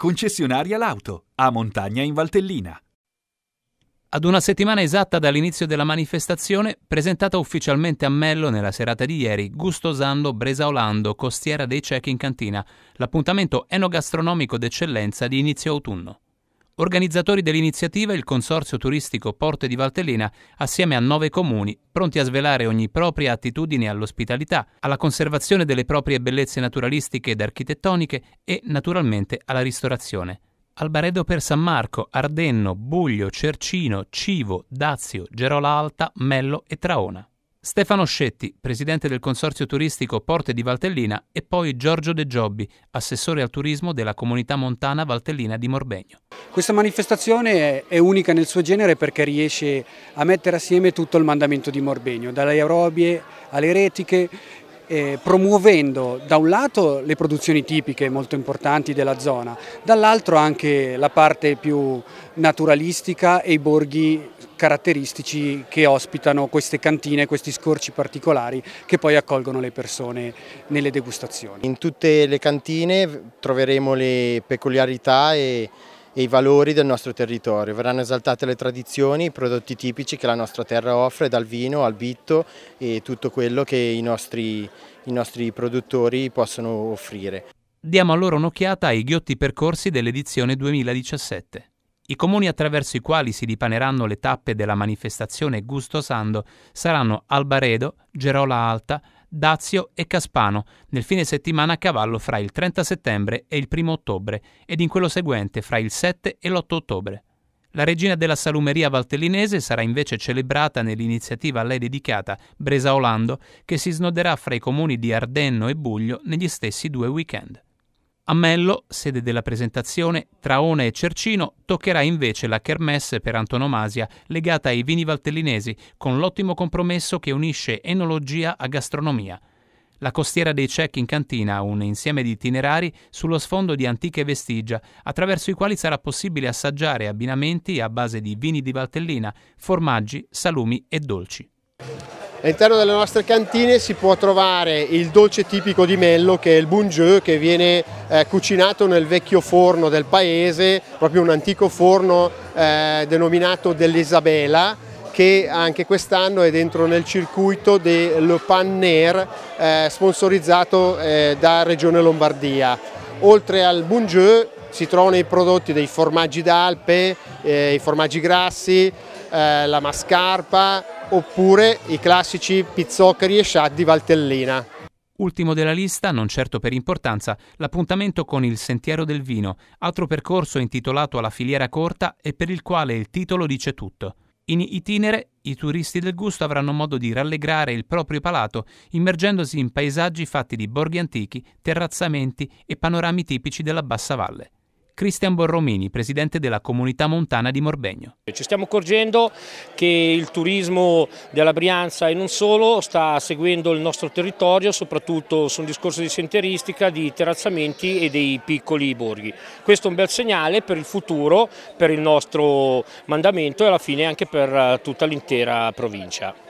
concessionaria l'auto, a Montagna in Valtellina. Ad una settimana esatta dall'inizio della manifestazione, presentata ufficialmente a Mello nella serata di ieri, gustosando Bresaolando, costiera dei ciechi in cantina, l'appuntamento enogastronomico d'eccellenza di inizio autunno. Organizzatori dell'iniziativa il Consorzio Turistico Porte di Valtellina assieme a nove comuni pronti a svelare ogni propria attitudine all'ospitalità, alla conservazione delle proprie bellezze naturalistiche ed architettoniche e naturalmente alla ristorazione. Albaredo per San Marco, Ardenno, Buglio, Cercino, Civo, Dazio, Gerola Alta, Mello e Traona. Stefano Scetti, presidente del consorzio turistico Porte di Valtellina, e poi Giorgio De Giobbi, assessore al turismo della comunità montana Valtellina di Morbegno. Questa manifestazione è unica nel suo genere perché riesce a mettere assieme tutto il mandamento di Morbegno, dalle aerobie alle Retiche eh, promuovendo da un lato le produzioni tipiche molto importanti della zona, dall'altro anche la parte più naturalistica e i borghi caratteristici che ospitano queste cantine, questi scorci particolari che poi accolgono le persone nelle degustazioni. In tutte le cantine troveremo le peculiarità e e i valori del nostro territorio. Verranno esaltate le tradizioni, i prodotti tipici che la nostra terra offre, dal vino al bitto e tutto quello che i nostri, i nostri produttori possono offrire. Diamo allora un'occhiata ai ghiotti percorsi dell'edizione 2017. I comuni attraverso i quali si dipaneranno le tappe della manifestazione Gusto Sando saranno Albaredo, Gerola Alta, Dazio e Caspano nel fine settimana a cavallo fra il 30 settembre e il 1 ottobre ed in quello seguente fra il 7 e l'8 ottobre. La regina della salumeria valtellinese sarà invece celebrata nell'iniziativa a lei dedicata Bresa Olando che si snoderà fra i comuni di Ardenno e Buglio negli stessi due weekend. A Mello, sede della presentazione, Traone e Cercino, toccherà invece la kermesse per antonomasia legata ai vini valtellinesi, con l'ottimo compromesso che unisce enologia a gastronomia. La costiera dei cecchi in cantina, un insieme di itinerari sullo sfondo di antiche vestigia, attraverso i quali sarà possibile assaggiare abbinamenti a base di vini di Valtellina, formaggi, salumi e dolci. All'interno delle nostre cantine si può trovare il dolce tipico di Mello che è il bungeau che viene eh, cucinato nel vecchio forno del paese, proprio un antico forno eh, denominato dell'Isabela che anche quest'anno è dentro nel circuito del Panner eh, sponsorizzato eh, da Regione Lombardia. Oltre al bungeau si trovano i prodotti dei formaggi d'alpe, eh, i formaggi grassi, eh, la mascarpa, oppure i classici pizzoccheri e shad di Valtellina. Ultimo della lista, non certo per importanza, l'appuntamento con il Sentiero del Vino, altro percorso intitolato alla filiera corta e per il quale il titolo dice tutto. In itinere, i turisti del gusto avranno modo di rallegrare il proprio palato immergendosi in paesaggi fatti di borghi antichi, terrazzamenti e panorami tipici della bassa valle. Cristian Borromini, presidente della comunità montana di Morbegno. Ci stiamo accorgendo che il turismo della Brianza e non solo sta seguendo il nostro territorio, soprattutto su un discorso di sentieristica, di terrazzamenti e dei piccoli borghi. Questo è un bel segnale per il futuro, per il nostro mandamento e alla fine anche per eh, tutta l'intera provincia.